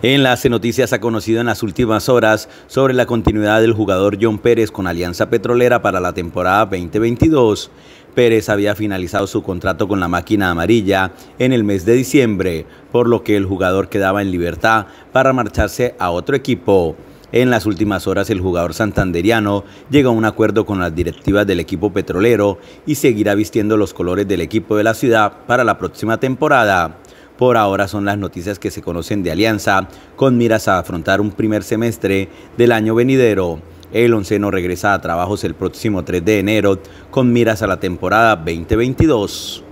Enlace noticias ha conocido en las últimas horas sobre la continuidad del jugador John Pérez con Alianza Petrolera para la temporada 2022. Pérez había finalizado su contrato con la máquina amarilla en el mes de diciembre, por lo que el jugador quedaba en libertad para marcharse a otro equipo. En las últimas horas el jugador santanderiano llega a un acuerdo con las directivas del equipo petrolero y seguirá vistiendo los colores del equipo de la ciudad para la próxima temporada. Por ahora son las noticias que se conocen de Alianza, con miras a afrontar un primer semestre del año venidero. El onceno regresa a trabajos el próximo 3 de enero, con miras a la temporada 2022.